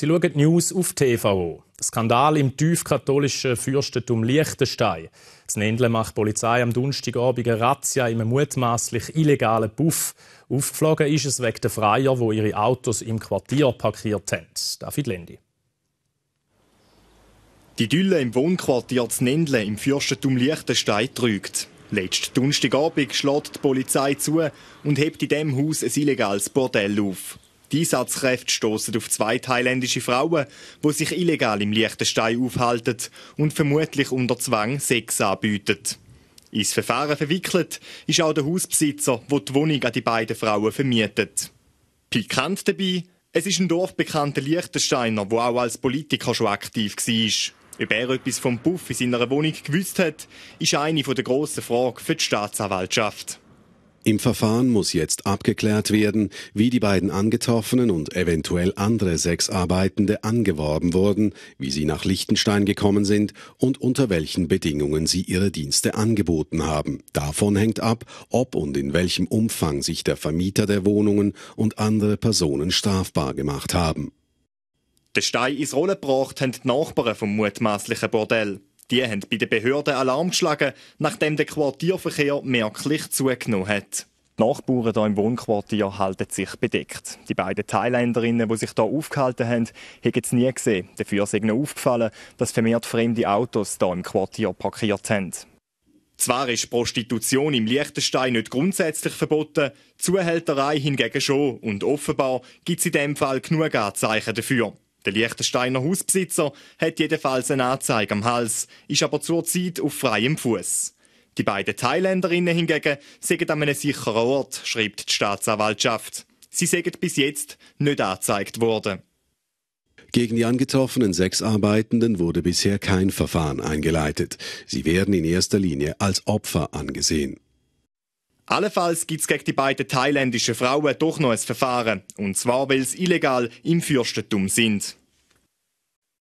Sie schauen die News auf TVO. Skandal im tiefkatholischen Fürstentum Liechtenstein. Das Nendle macht die Polizei am Donnerstagabend eine Razzia in einem mutmaßlich illegalen Buff. Aufgeflogen ist es wegen der Freier, die ihre Autos im Quartier parkiert haben. David Lendi. Die Dülle im Wohnquartier des Nendle im Fürstentum Liechtenstein trügt. Letzten Donnerstagabend schlägt die Polizei zu und hebt in diesem Haus ein illegales Bordell auf. Die Einsatzkräfte stoßen auf zwei thailändische Frauen, die sich illegal im Liechtenstein aufhalten und vermutlich unter Zwang Sex anbieten. Ins Verfahren verwickelt ist auch der Hausbesitzer, der die Wohnung an die beiden Frauen vermietet. Pikant dabei, es ist ein dorfbekannter Liechtensteiner, der auch als Politiker schon aktiv war. Ob er etwas vom Puff in seiner Wohnung gewusst hat, ist eine der grossen Fragen für die Staatsanwaltschaft. Im Verfahren muss jetzt abgeklärt werden, wie die beiden Angetroffenen und eventuell andere Sexarbeitende angeworben wurden, wie sie nach Liechtenstein gekommen sind und unter welchen Bedingungen sie ihre Dienste angeboten haben. Davon hängt ab, ob und in welchem Umfang sich der Vermieter der Wohnungen und andere Personen strafbar gemacht haben. Den Stein ins Rollen gebracht haben die Nachbarn vom mutmaßlichen Bordell. Die haben bei den Behörden Alarm geschlagen, nachdem der Quartierverkehr merklich zugenommen hat. Die Nachbarn hier im Wohnquartier halten sich bedeckt. Die beiden Thailänderinnen, die sich hier aufgehalten haben, haben es nie gesehen. Dafür ist ihnen aufgefallen, dass vermehrt fremde Autos hier im Quartier parkiert haben. Zwar ist Prostitution im Liechtenstein nicht grundsätzlich verboten, Zuhälterei hingegen schon und offenbar gibt es in diesem Fall genug Anzeichen dafür. Der Liechtensteiner Hausbesitzer hat jedenfalls eine Anzeige am Hals, ist aber zurzeit auf freiem Fuß. Die beiden Thailänderinnen hingegen sind an einem sicheren Ort, schreibt die Staatsanwaltschaft. Sie sind bis jetzt nicht angezeigt worden. Gegen die angetroffenen sechs Arbeitenden wurde bisher kein Verfahren eingeleitet. Sie werden in erster Linie als Opfer angesehen. Allenfalls gibt es gegen die beiden thailändischen Frauen doch noch ein Verfahren. Und zwar, weil sie illegal im Fürstentum sind.